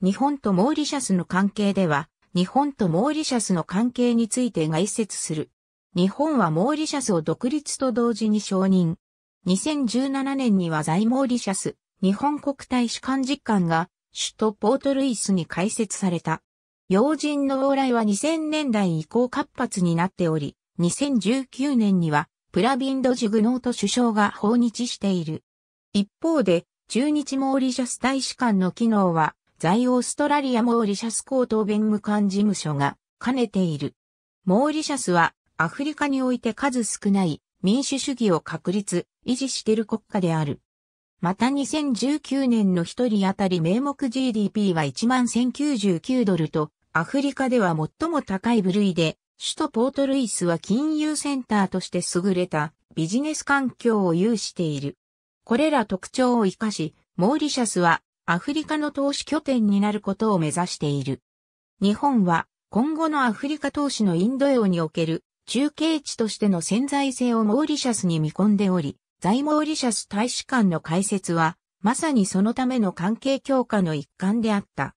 日本とモーリシャスの関係では、日本とモーリシャスの関係について概説する。日本はモーリシャスを独立と同時に承認。2017年には在モーリシャス、日本国大使館実館が、首都ポートルイスに開設された。要人の往来は2000年代以降活発になっており、2019年には、プラビンド・ジグノート首相が訪日している。一方で、中日モーリシャス大使館の機能は、在オーストラリアモーリシャス高等弁務官事務所が兼ねている。モーリシャスはアフリカにおいて数少ない民主主義を確立、維持している国家である。また2019年の一人当たり名目 GDP は11,099ドルと、アフリカでは最も高い部類で、首都ポートルイスは金融センターとして優れたビジネス環境を有している。これら特徴を活かし、モーリシャスはアフリカの投資拠点になることを目指している。日本は今後のアフリカ投資のインド洋における中継地としての潜在性をモーリシャスに見込んでおり、在モーリシャス大使館の開設は、まさにそのための関係強化の一環であった。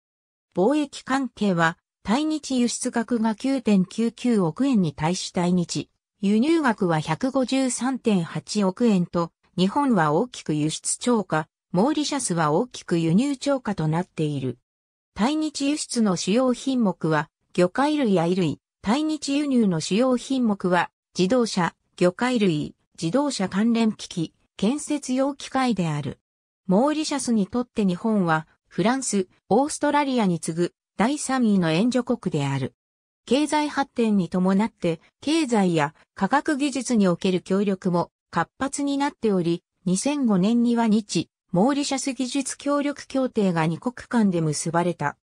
貿易関係は、対日輸出額が9.99億円に対し対日、輸入額は153.8億円と、日本は大きく輸出超過、モーリシャスは大きく輸入超過となっている。対日輸出の主要品目は、魚介類や衣類、対日輸入の主要品目は、自動車、魚介類、自動車関連機器、建設用機械である。モーリシャスにとって日本は、フランス、オーストラリアに次ぐ第3位の援助国である。経済発展に伴って、経済や科学技術における協力も活発になっており、2005年には日モーリシャス技術協力協定が2国間で結ばれた。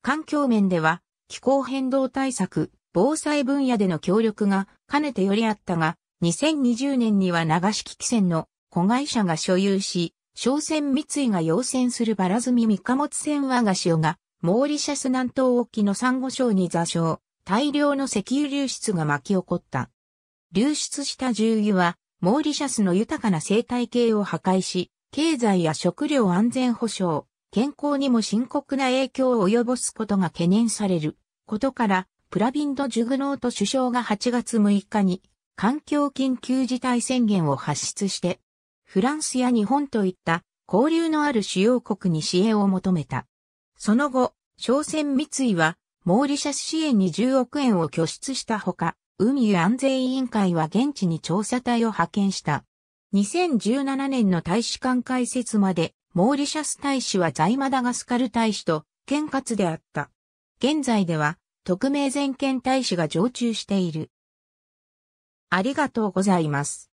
環境面では、気候変動対策、防災分野での協力がかねてよりあったが、2020年には流し機船の子会社が所有し、商船三井が要船するバラ積み三貨物船和菓子をが、モーリシャス南東沖の珊瑚礁に座礁、大量の石油流出が巻き起こった。流出した重油は、モーリシャスの豊かな生態系を破壊し、経済や食料安全保障、健康にも深刻な影響を及ぼすことが懸念されることから、プラビンド・ジュグノート首相が8月6日に環境緊急事態宣言を発出して、フランスや日本といった交流のある主要国に支援を求めた。その後、商船三井は、モーリシャス支援に10億円を拠出したほか、海安全委員会は現地に調査隊を派遣した。2017年の大使館開設まで、モーリシャス大使は在マダガスカル大使と、兼活であった。現在では、特命全権大使が常駐している。ありがとうございます。